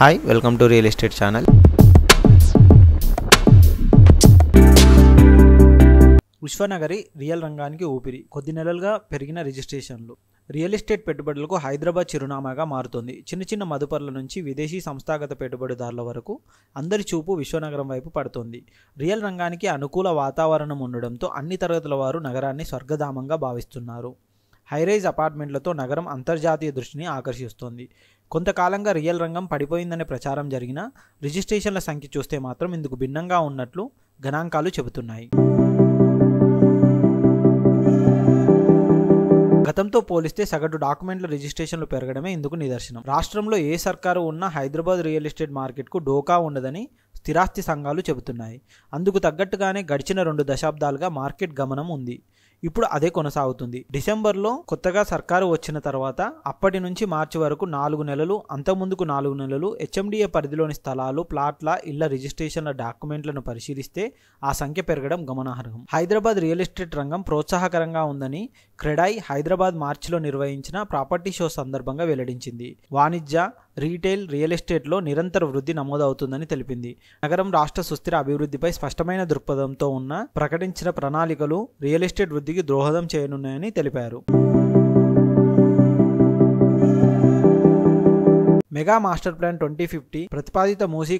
hi welcome to real estate channel విశ్వనగరి real రంగానికి ఊపిరి కొద్ది నెలలుగా పెరిగిన రిజిస్ట్రేషన్లు రియల్ ఎస్టేట్ పెట్టుబడులకు హైదరాబాద్ చిరునామాగా మారుతుంది చిన్న చిన్న మదుపర్ల నుంచి విదేశీ సంస్థాగత పెట్టుబడిదారుల వరకు అందరి చూపు విశ్వనగరం వైపు పడుతుంది రియల్ రంగానికి అనుకూల వాతావరణం ఉండడంతో అన్ని తరగతుల వారు నగరాన్ని స్వర్గధామంగా భావిస్తున్నారు హైరైజ్ అపార్ట్మెంట్లతో నగరం అంతర్జాతీయ దృష్టిని ఆకర్షిస్తోంది కొంతకాలంగా రియల్ రంగం పడిపోయిందనే ప్రచారం జరిగిన రిజిస్ట్రేషన్ల సంఖ్య చూస్తే మాత్రం ఇందుకు భిన్నంగా ఉన్నట్లు గణాంకాలు చెబుతున్నాయి గతంతో పోలిస్తే సగటు డాక్యుమెంట్ల రిజిస్ట్రేషన్లు పెరగడమే ఇందుకు నిదర్శనం రాష్ట్రంలో ఏ సర్కారు ఉన్నా హైదరాబాద్ రియల్ ఎస్టేట్ మార్కెట్కు డోకా ఉండదని స్థిరాస్తి సంఘాలు చెబుతున్నాయి అందుకు తగ్గట్టుగానే గడిచిన రెండు దశాబ్దాలుగా మార్కెట్ గమనం ఉంది ఇప్పుడు అదే కొనసాగుతుంది డిసెంబర్లో కొత్తగా సర్కారు వచ్చిన తర్వాత అప్పటి నుంచి మార్చి వరకు నాలుగు నెలలు అంతకుముందుకు నాలుగు నెలలు హెచ్ఎండిఏ పరిధిలోని స్థలాలు ప్లాట్ల ఇళ్ల రిజిస్ట్రేషన్ల డాక్యుమెంట్లను పరిశీలిస్తే ఆ సంఖ్య పెరగడం గమనార్హం హైదరాబాద్ రియల్ ఎస్టేట్ రంగం ప్రోత్సాహకరంగా ఉందని క్రెడాయి హైదరాబాద్ మార్చిలో నిర్వహించిన ప్రాపర్టీ షో సందర్భంగా వెల్లడించింది వాణిజ్య రీటైల్ రియల్ ఎస్టేట్లో నిరంతర వృద్ధి నమోదవుతుందని తెలిపింది నగరం రాష్ట్ర సుస్థిర అభివృద్ధిపై స్పష్టమైన దృక్పథంతో ఉన్న ప్రకటించిన ప్రణాళికలు రియల్ ఎస్టేట్ వృద్ధికి ద్రోహదం చేయనున్నాయని తెలిపారు mega master plan twenty fifty ప్రతిపాదిత మూసీ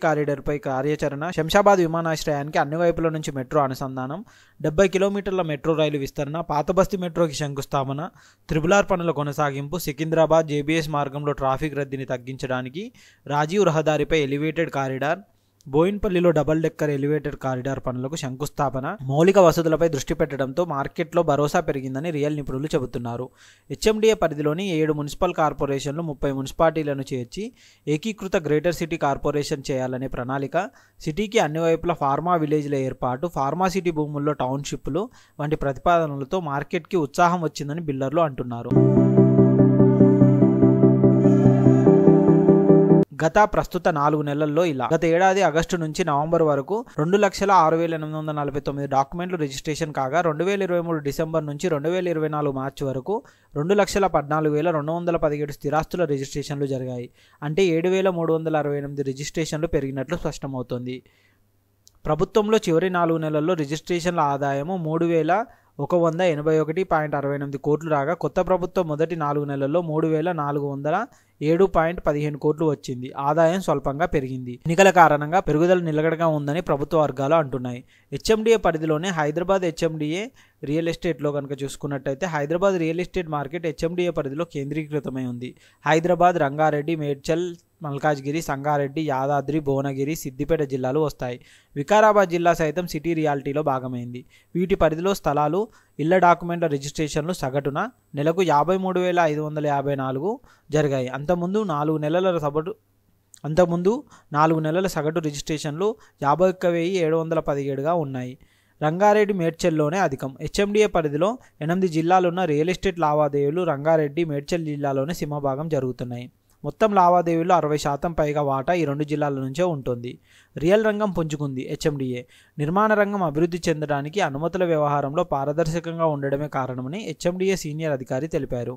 పై కార్యాచరణ శంషాబాద్ విమానాశ్రయానికి అన్ని వైపుల నుంచి మెట్రో అనుసంధానం డెబ్బై కిలోమీటర్ల మెట్రో రైలు విస్తరణ పాతబస్తీ మెట్రోకి శంకుస్థాపన త్రిబులార్ పనుల కొనసాగింపు సికింద్రాబాద్ జేబీఎస్ మార్గంలో ట్రాఫిక్ రద్దీని తగ్గించడానికి రాజీవ్ రహదారిపై ఎలివేటెడ్ కారిడార్ బోయిన్పల్లిలో డబుల్ డెక్కర్ ఎలివేటెడ్ కారిడార్ పనులకు శంకుస్థాపన మౌలిక వసతులపై దృష్టి పెట్టడంతో మార్కెట్లో భరోసా పెరిగిందని రియల్ నిపుణులు చెబుతున్నారు హెచ్ఎండిఏ పరిధిలోని ఏడు మున్సిపల్ కార్పొరేషన్లు ముప్పై మున్సిపాలిటీలను చేర్చి ఏకీకృత గ్రేటర్ సిటీ కార్పొరేషన్ చేయాలనే ప్రణాళిక సిటీకి అన్ని వైపుల ఫార్మా విలేజ్ల ఏర్పాటు ఫార్మా సిటీ భూముల్లో టౌన్షిప్లు వంటి ప్రతిపాదనలతో మార్కెట్కి ఉత్సాహం వచ్చిందని బిల్లర్లు అంటున్నారు గత ప్రస్తుత నాలుగు నెలల్లో ఇలా గత ఏడాది ఆగస్టు నుంచి నవంబర్ వరకు రెండు లక్షల ఆరు వేల ఎనిమిది వందల నలభై తొమ్మిది డాక్యుమెంట్లు రిజిస్ట్రేషన్ కాగా రెండు వేల ఇరవై మూడు డిసెంబర్ నుంచి రెండు వేల ఇరవై నాలుగు మార్చి వరకు రెండు లక్షల పద్నాలుగు వేల రెండు వందల పదిహేడు స్థిరాస్తుల రిజిస్ట్రేషన్లు జరిగాయి అంటే ఏడు వేల మూడు వందల అరవై ఎనిమిది రిజిస్ట్రేషన్లు పెరిగినట్లు స్పష్టమవుతోంది ప్రభుత్వంలో చివరి నాలుగు నెలల్లో రిజిస్ట్రేషన్ల ఆదాయము మూడు వేల ఒక వంద ఎనభై ఒకటి పాయింట్ అరవై ఎనిమిది కోట్లు రాగా కొత్త ప్రభుత్వం మొదటి నాలుగు నెలల్లో మూడు వేల నాలుగు వందల ఏడు పాయింట్ పదిహేను కోట్లు వచ్చింది ఆదాయం స్వల్పంగా పెరిగింది ఎన్నికల కారణంగా పెరుగుదల నిలకడగా ఉందని ప్రభుత్వ వర్గాలు అంటున్నాయి హెచ్ఎండిఏ పరిధిలోనే హైదరాబాద్ హెచ్ఎండిఏ రియల్ ఎస్టేట్లో కనుక చూసుకున్నట్టయితే Hyderabad real estate market HMDA పరిధిలో కేంద్రీకృతమై ఉంది హైదరాబాద్ రంగారెడ్డి మేడ్చల్ మల్కాజ్గిరి సంగారెడ్డి యాదాద్రి భువనగిరి సిద్దిపేట జిల్లాలు వస్తాయి వికారాబాద్ జిల్లా సైతం సిటీ రియాలిటీలో భాగమైంది వీటి పరిధిలో స్థలాలు ఇళ్ల డాక్యుమెంట్ల రిజిస్ట్రేషన్లు సగటున నెలకు యాభై మూడు వేల ఐదు వందల యాభై నాలుగు జరిగాయి అంతకుముందు నాలుగు నెలల సగటు అంతకుముందు నాలుగు నెలల సగటు రిజిస్ట్రేషన్లు యాభై ఒక్క వెయ్యి ఏడు వందల పదిహేడుగా ఉన్నాయి రంగారెడ్డి మేడ్చల్లోనే అధికం హెచ్ఎండిఏ పరిధిలో ఎనిమిది జిల్లాలున్న రియల్ ఎస్టేట్ లావాదేవీలు రంగారెడ్డి మేడ్చల్ జిల్లాలోనే సింహభాగం జరుగుతున్నాయి మొత్తం లావాదేవీలు అరవై శాతం పైగా వాటా ఈ రెండు జిల్లాల నుంచే ఉంటుంది రియల్ రంగం పుంజుకుంది హెచ్ఎండిఏ నిర్మాణ రంగం అభివృద్ధి చెందడానికి అనుమతుల వ్యవహారంలో పారదర్శకంగా ఉండడమే కారణమని హెచ్ఎండిఏ సీనియర్ అధికారి తెలిపారు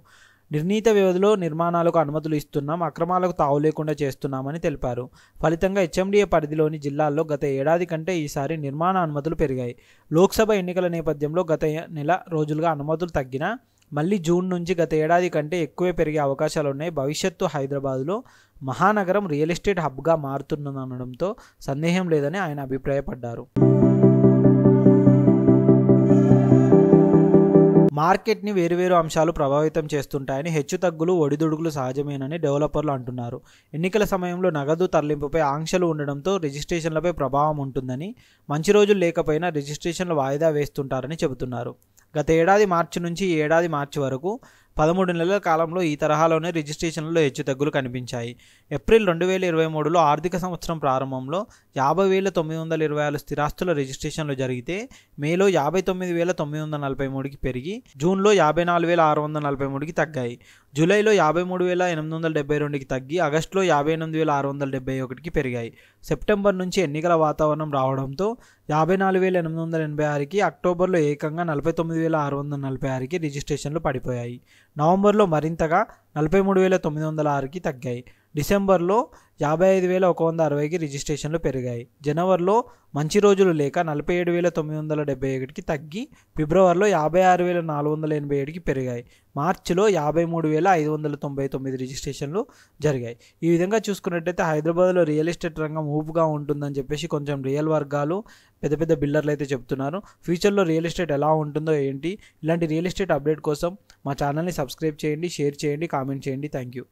నిర్ణీత వ్యవధిలో నిర్మాణాలకు అనుమతులు ఇస్తున్నాం అక్రమాలకు తావు లేకుండా చేస్తున్నామని తెలిపారు ఫలితంగా హెచ్ఎండిఏ పరిధిలోని జిల్లాల్లో గత ఏడాది కంటే ఈసారి నిర్మాణ అనుమతులు పెరిగాయి లోక్సభ ఎన్నికల నేపథ్యంలో గత నెల రోజులుగా అనుమతులు తగ్గినా మళ్ళీ జూన్ నుంచి గత ఏడాది కంటే ఎక్కువే పెరిగే అవకాశాలు ఉన్నాయి భవిష్యత్తు హైదరాబాదులో మహానగరం రియల్ ఎస్టేట్ హబ్గా మారుతుందనడంతో సందేహం లేదని ఆయన అభిప్రాయపడ్డారు మార్కెట్ని వేరువేరు అంశాలు ప్రభావితం చేస్తుంటాయని హెచ్చుతగ్గులు ఒడిదుడుకులు సహజమేనని డెవలపర్లు అంటున్నారు ఎన్నికల సమయంలో నగదు తరలింపుపై ఆంక్షలు ఉండడంతో రిజిస్ట్రేషన్లపై ప్రభావం ఉంటుందని మంచి రోజులు లేకపోయినా రిజిస్ట్రేషన్లు వాయిదా వేస్తుంటారని చెబుతున్నారు గత ఏడాది మార్చి నుంచి ఏడాది మార్చి వరకు పదమూడు నెలల కాలంలో ఈ తరహాలోనే రిజిస్ట్రేషన్లో హెచ్చుతగ్గులు కనిపించాయి ఏప్రిల్ రెండు వేల ఇరవై మూడులో ఆర్థిక సంవత్సరం ప్రారంభంలో యాభై వేల తొమ్మిది వందల ఇరవై ఆరు స్థిరాస్తుల రిజిస్ట్రేషన్లు జరిగితే మేలో యాభై తొమ్మిది వేల తొమ్మిది వందల నలభై మూడుకి పెరిగి జూన్లో యాభై నాలుగు వేల ఆరు వందల నలభై మూడుకి తగ్గాయి జూలైలో యాభై మూడు వేల ఎనిమిది వందల డెబ్బై రెండుకి తగ్గి ఆగస్టులో యాభై ఎనిమిది వేల ఆరు వందల డెబ్బై ఒకటికి పెరిగాయి సెప్టెంబర్ నుంచి ఎన్నికల వాతావరణం రావడంతో యాభై నాలుగు వేల ఎనిమిది వందల ఎనభై ఆరుకి అక్టోబర్లో ఏకంగా నలభై తొమ్మిది వేల ఆరు వందల నలభై ఆరుకి రిజిస్ట్రేషన్లు పడిపోయాయి నవంబర్లో మరింతగా నలభై మూడు వేల తొమ్మిది వందల ఆరుకి తగ్గాయి డిసెంబర్లో యాభై ఐదు వేల ఒక వంద అరవైకి రిజిస్ట్రేషన్లు పెరిగాయి జనవరిలో మంచి రోజులు లేక నలభై ఏడు వేల తొమ్మిది వందల డెబ్బై ఏడుకి తగ్గి ఫిబ్రవరిలో యాభై ఆరు వేల నాలుగు వందల ఎనభై ఏడుకి పెరిగాయి మార్చిలో యాభై మూడు వేల ఐదు వందల తొంభై తొమ్మిది రిజిస్ట్రేషన్లు జరిగాయి ఈ విధంగా చూసుకున్నట్టయితే హైదరాబాద్లో రియల్ ఎస్టేట్ రంగం ఊపుగా ఉంటుందని చెప్పేసి కొంచెం రియల్ వర్గాలు పెద్ద పెద్ద బిల్డర్లు అయితే చెప్తున్నారు ఫ్యూచర్లో రియల్ ఎస్టేట్ ఎలా ఉంటుందో ఏంటి ఇలాంటి రియల్ ఎస్టేట్ అప్డేట్ కోసం మా ఛానల్ని సబ్స్క్రైబ్ చేయండి షేర్ చేయండి కామెంట్ చేయండి థ్యాంక్ యూ